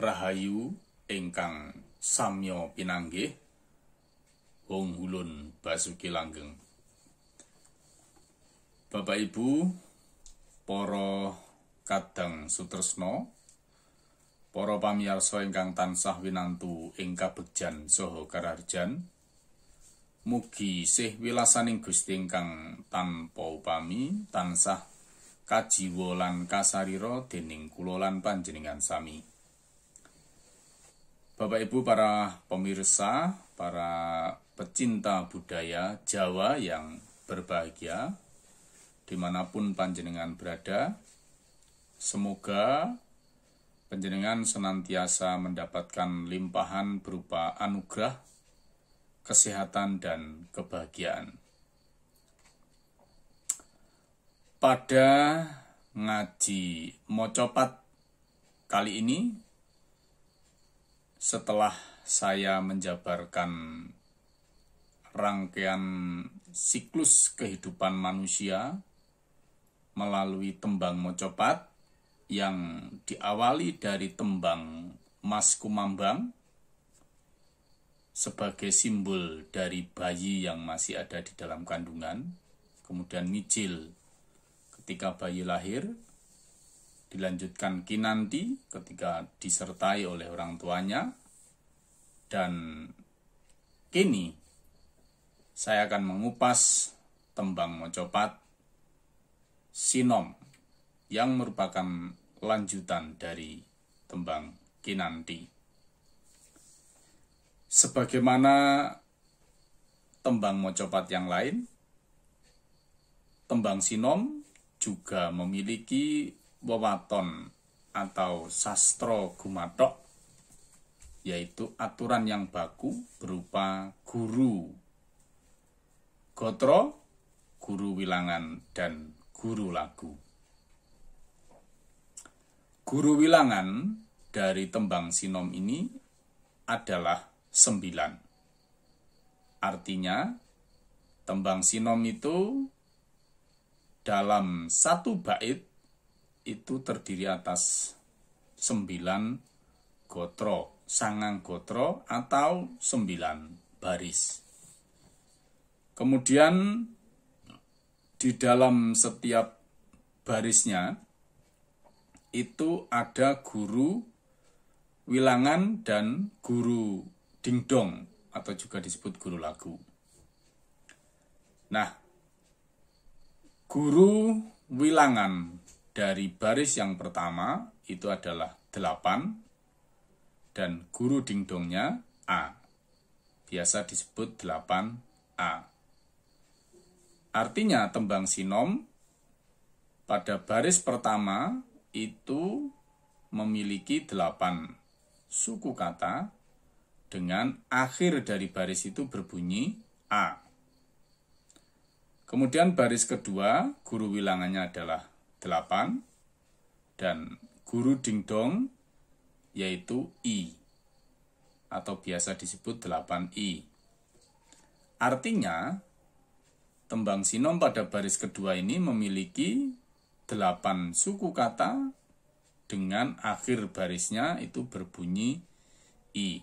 rahayu ingkang samyo pinanggih Hong Hulun Basuki Langgeng Bapak Ibu para kadang sutresna para pamiyarsa ingkang tansah winantu ing kabegjan saha kararjan mugi sih wilasaning Gusti ingkang tanpa upami tansah kajiwa lan Kasariro dening Kulolan lan panjenengan sami Bapak Ibu para pemirsa, para pecinta budaya Jawa yang berbahagia, dimanapun panjenengan berada, semoga panjenengan senantiasa mendapatkan limpahan berupa anugerah, kesehatan, dan kebahagiaan. Pada ngaji mocopat kali ini setelah saya menjabarkan rangkaian siklus kehidupan manusia melalui tembang mocopat yang diawali dari tembang mas kumambang sebagai simbol dari bayi yang masih ada di dalam kandungan kemudian mijil ketika bayi lahir dilanjutkan Kinanti ketika disertai oleh orang tuanya dan kini saya akan mengupas tembang Mocopat Sinom yang merupakan lanjutan dari tembang Kinanti. Sebagaimana tembang Mocopat yang lain, tembang Sinom juga memiliki wewaton atau sastro gumatok yaitu aturan yang baku berupa guru gotro, guru wilangan, dan guru lagu. Guru wilangan dari tembang sinom ini adalah sembilan. Artinya, tembang sinom itu dalam satu bait itu terdiri atas sembilan gotro, sangang gotro atau sembilan baris. Kemudian di dalam setiap barisnya itu ada guru wilangan dan guru dingdong atau juga disebut guru lagu. Nah, guru wilangan dari baris yang pertama itu adalah 8 dan guru dingdongnya A. Biasa disebut 8A. Artinya tembang sinom pada baris pertama itu memiliki 8 suku kata dengan akhir dari baris itu berbunyi A. Kemudian baris kedua, guru wilangannya adalah 8 dan guru dingdong yaitu I atau biasa disebut 8I. Artinya, tembang sinom pada baris kedua ini memiliki 8 suku kata dengan akhir barisnya itu berbunyi I.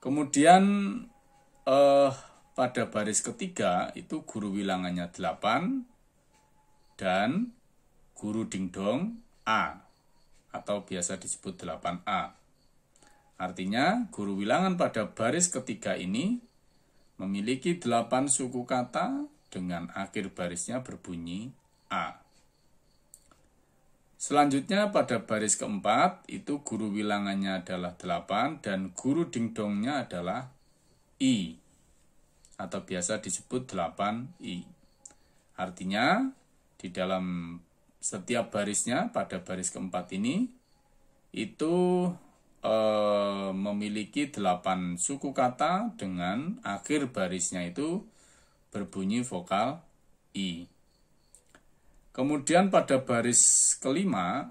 Kemudian eh, pada baris ketiga itu guru wilangannya 8, dan guru dingdong A atau biasa disebut 8A. Artinya, guru wilangan pada baris ketiga ini memiliki 8 suku kata dengan akhir barisnya berbunyi A. Selanjutnya pada baris keempat itu guru wilangannya adalah 8 dan guru dingdongnya adalah I atau biasa disebut 8I. Artinya di dalam setiap barisnya pada baris keempat ini itu eh, memiliki delapan suku kata dengan akhir barisnya itu berbunyi vokal i. Kemudian pada baris kelima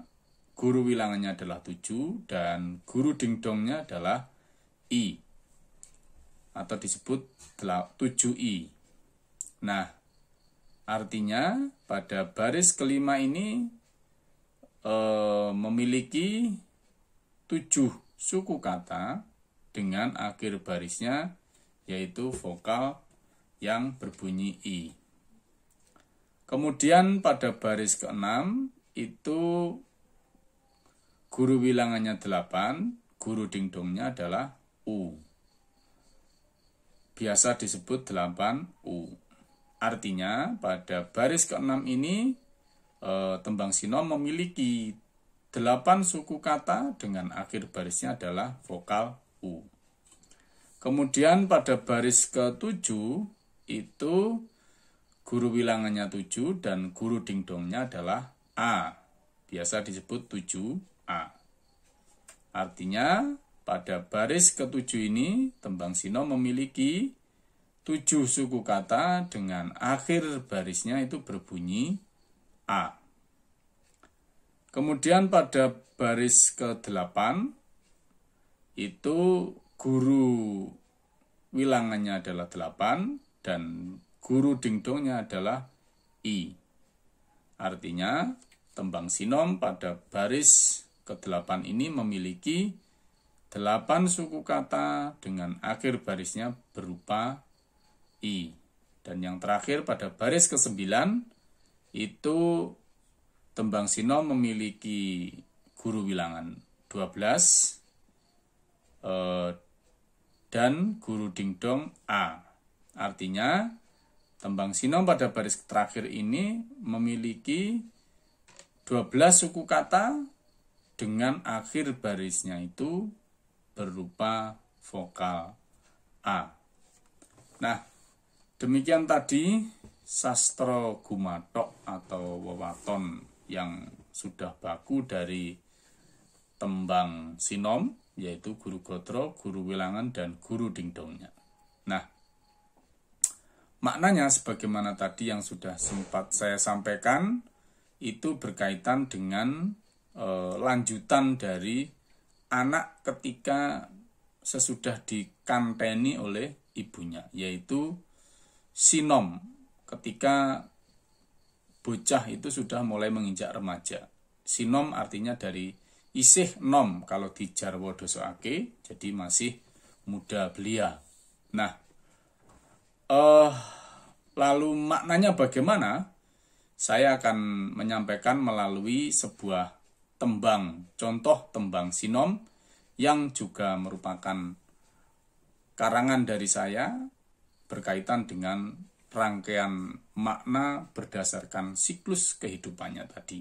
guru wilangannya adalah tujuh dan guru dingdongnya adalah i atau disebut tujuh i Nah, Artinya, pada baris kelima ini e, memiliki tujuh suku kata dengan akhir barisnya yaitu vokal yang berbunyi i. Kemudian pada baris keenam itu guru wilangannya delapan, guru dingdongnya adalah u. Biasa disebut delapan u. Artinya pada baris ke-6 ini eh, tembang Sino memiliki delapan suku kata dengan akhir barisnya adalah vokal u. Kemudian pada baris ke-7 itu guru wilangannya 7 dan guru dingdongnya adalah A. Biasa disebut 7A. Artinya pada baris ke-7 ini tembang sino memiliki Tujuh suku kata dengan akhir barisnya itu berbunyi A. Kemudian pada baris ke-8 itu guru wilangannya adalah 8 dan guru dingdongnya adalah I. Artinya tembang sinom pada baris ke-8 ini memiliki 8 suku kata dengan akhir barisnya berupa i. Dan yang terakhir pada baris ke-9 itu tembang sino memiliki guru bilangan 12 eh, dan guru dingdong A. Artinya tembang sino pada baris terakhir ini memiliki 12 suku kata dengan akhir barisnya itu berupa vokal A. Nah, Demikian tadi sastra gumatok atau wewaton yang sudah baku dari tembang sinom yaitu guru gotro, guru wilangan dan guru dingdongnya. Nah, maknanya sebagaimana tadi yang sudah sempat saya sampaikan itu berkaitan dengan e, lanjutan dari anak ketika sesudah dikanteni oleh ibunya yaitu sinom ketika bocah itu sudah mulai menginjak remaja. Sinom artinya dari isih nom kalau di Jarwo Dosoake, jadi masih muda belia. Nah, uh, lalu maknanya bagaimana? Saya akan menyampaikan melalui sebuah tembang, contoh tembang sinom yang juga merupakan karangan dari saya berkaitan dengan rangkaian makna berdasarkan siklus kehidupannya tadi.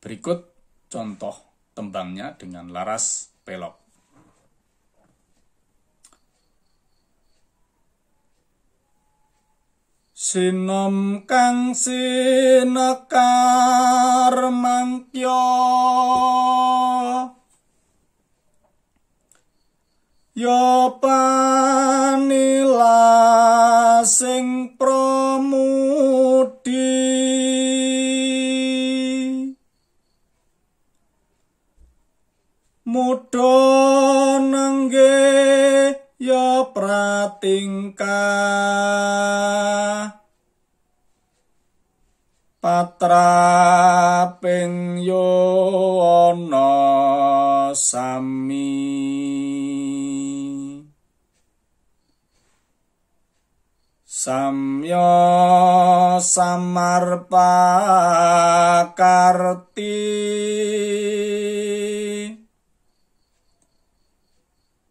Berikut contoh tembangnya dengan laras pelok. Sinom kang sinekar yo Ya patra ping yo ana sami samya samarpa karti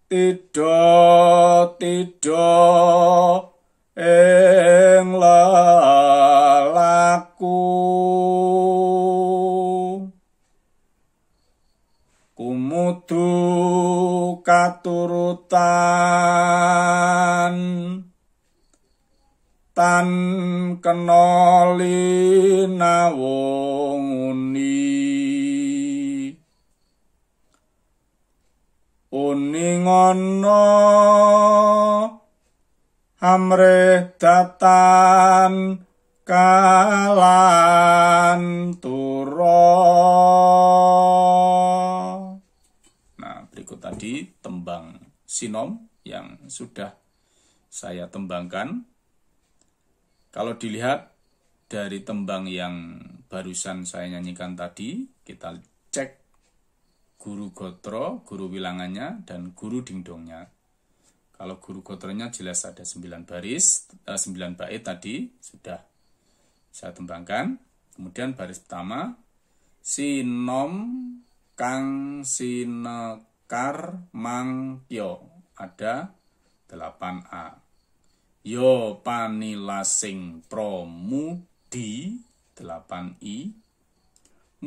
tidak tido ing lelaku kumudu katurutan tan kenoli nawunguni uning ana amre datan kalan turo. Nah, berikut tadi tembang sinom yang sudah saya tembangkan. Kalau dilihat dari tembang yang barusan saya nyanyikan tadi, kita cek guru gotro, guru wilangannya, dan guru dingdongnya. Kalau guru kotornya jelas ada 9 baris, 9 eh, bait tadi sudah saya tembangkan. Kemudian baris pertama sinom kang sinekar mangkyo ada 8a. Yo panilasing promudi 8i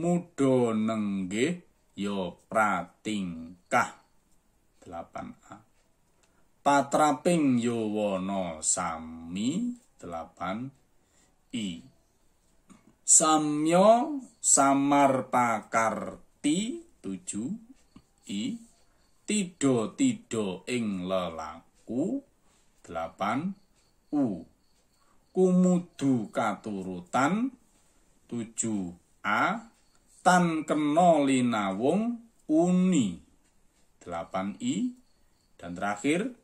mudo nengge yo pratingkah 8a patraping yowono sami delapan i Samyo samar pakarti tujuh i Tido-tido ing lelaku delapan u Kumudu katurutan tujuh a tan kena linawung uni delapan i dan terakhir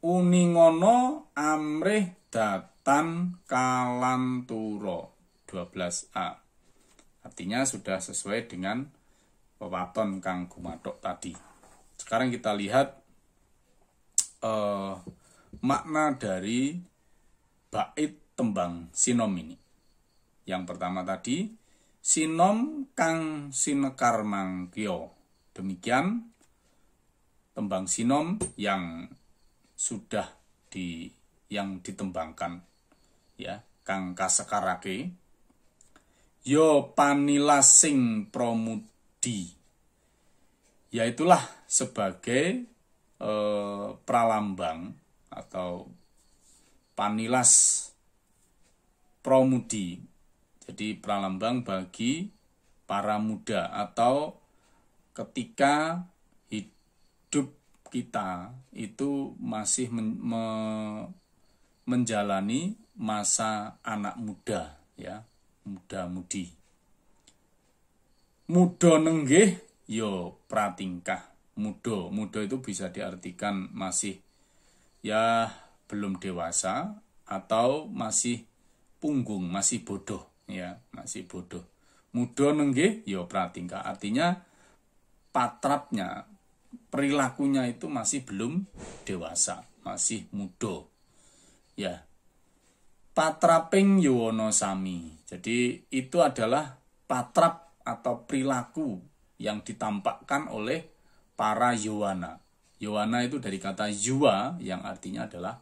uningono amrih datan kalanturo 12a artinya sudah sesuai dengan pewaton kang gumadok tadi sekarang kita lihat eh, makna dari bait tembang sinom ini yang pertama tadi sinom kang sinekar mangkyo demikian tembang sinom yang sudah di yang ditembangkan ya kang kasekarake yo panilasing promudi yaitulah sebagai e, pralambang atau panilas promudi jadi pralambang bagi para muda atau ketika kita itu masih men, me, menjalani masa anak muda ya muda mudi mudo nenggih yo ya, pratingkah mudo mudo itu bisa diartikan masih ya belum dewasa atau masih punggung masih bodoh ya masih bodoh mudo nenggih yo ya, pratingkah artinya patrapnya perilakunya itu masih belum dewasa, masih muda. Ya. Patraping Yowono Sami. Jadi itu adalah patrap atau perilaku yang ditampakkan oleh para Yowana. Yowana itu dari kata Yuwa yang artinya adalah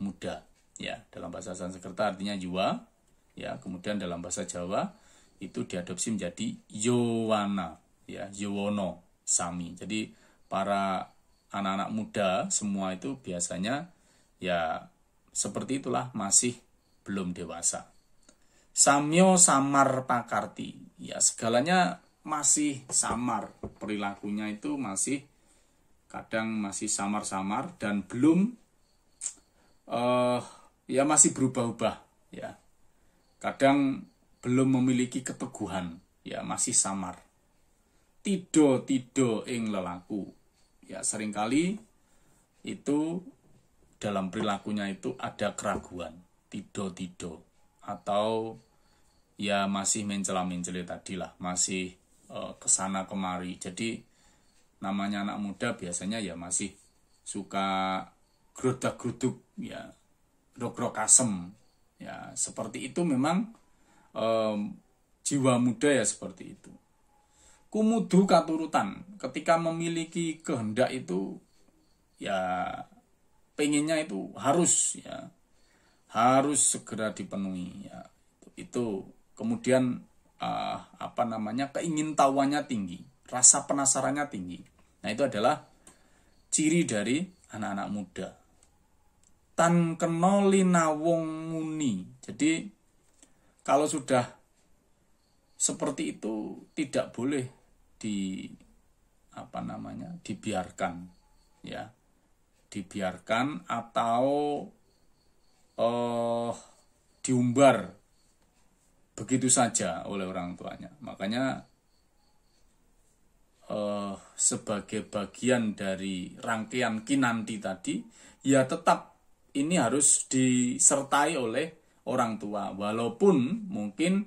muda. Ya, dalam bahasa Sanskerta artinya Yuwa. Ya, kemudian dalam bahasa Jawa itu diadopsi menjadi Yowana, ya, Yowono Sami. Jadi para anak-anak muda semua itu biasanya ya seperti itulah masih belum dewasa. Samyo samar pakarti, ya segalanya masih samar, perilakunya itu masih kadang masih samar-samar dan belum uh, ya masih berubah-ubah ya. Kadang belum memiliki keteguhan, ya masih samar. Tido tido ing lelaku, ya seringkali itu dalam perilakunya itu ada keraguan tido-tido atau ya masih mencela-menceli tadi lah masih e, eh, kesana kemari jadi namanya anak muda biasanya ya masih suka gerudak-geruduk ya rok-rok asem ya seperti itu memang e, jiwa muda ya seperti itu kumudu katurutan ketika memiliki kehendak itu ya pengennya itu harus ya harus segera dipenuhi ya itu kemudian uh, apa namanya keingintahuannya tinggi rasa penasarannya tinggi nah itu adalah ciri dari anak-anak muda tan kenoli nawong muni jadi kalau sudah seperti itu tidak boleh di apa namanya dibiarkan ya dibiarkan atau eh, diumbar begitu saja oleh orang tuanya makanya eh, sebagai bagian dari rangkaian kinanti tadi ya tetap ini harus disertai oleh orang tua walaupun mungkin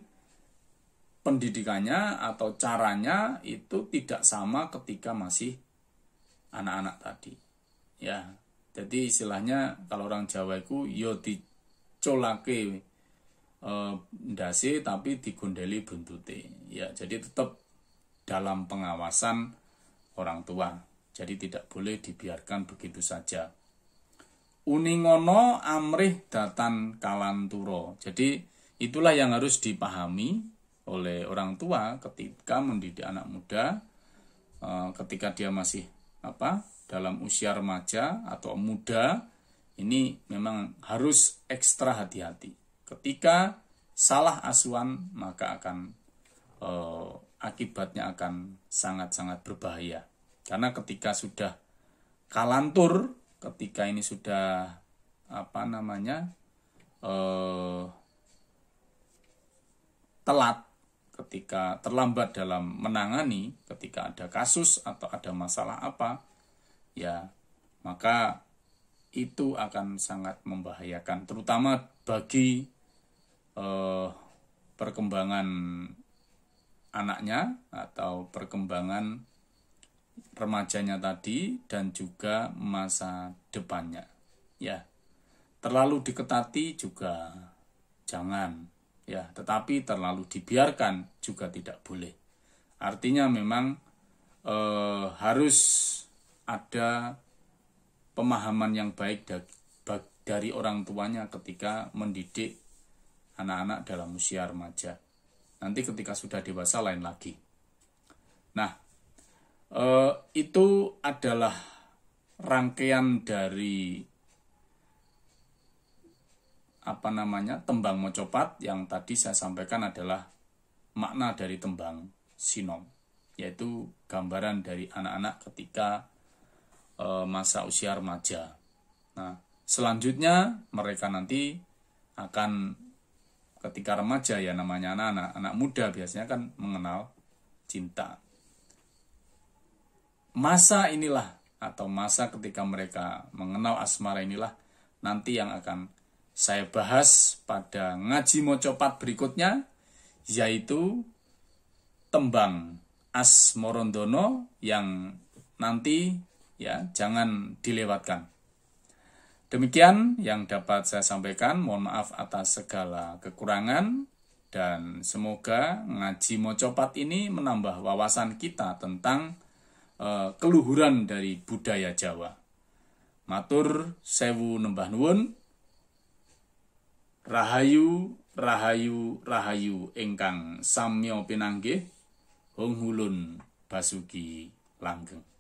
pendidikannya atau caranya itu tidak sama ketika masih anak-anak tadi. Ya. Jadi istilahnya kalau orang Jawa itu yo ya dicolake e, eh, dasi tapi digondeli buntute. Ya, jadi tetap dalam pengawasan orang tua. Jadi tidak boleh dibiarkan begitu saja. Uningono amrih datan kalanturo. Jadi itulah yang harus dipahami oleh orang tua ketika mendidik anak muda eh, ketika dia masih apa dalam usia remaja atau muda ini memang harus ekstra hati-hati ketika salah asuhan maka akan eh, akibatnya akan sangat-sangat berbahaya karena ketika sudah kalantur ketika ini sudah apa namanya eh, telat ketika terlambat dalam menangani, ketika ada kasus atau ada masalah apa, ya maka itu akan sangat membahayakan, terutama bagi eh, perkembangan anaknya atau perkembangan remajanya tadi dan juga masa depannya. Ya, terlalu diketati juga jangan ya tetapi terlalu dibiarkan juga tidak boleh artinya memang eh, harus ada pemahaman yang baik dari orang tuanya ketika mendidik anak-anak dalam usia remaja nanti ketika sudah dewasa lain lagi nah eh, itu adalah rangkaian dari apa namanya tembang mocopat yang tadi saya sampaikan adalah makna dari tembang sinom yaitu gambaran dari anak-anak ketika e, masa usia remaja. Nah, selanjutnya mereka nanti akan ketika remaja ya namanya anak-anak, anak muda biasanya kan mengenal cinta. Masa inilah atau masa ketika mereka mengenal asmara inilah nanti yang akan saya bahas pada ngaji mocopat berikutnya, yaitu tembang As Morondono yang nanti ya jangan dilewatkan. Demikian yang dapat saya sampaikan. Mohon maaf atas segala kekurangan dan semoga ngaji mocopat ini menambah wawasan kita tentang e, keluhuran dari budaya Jawa. Matur sewu nembah nuwun. Rahayu, rahayu, rahayu ingkang samya pinanggih Hong Hulun Basuki Langgeng.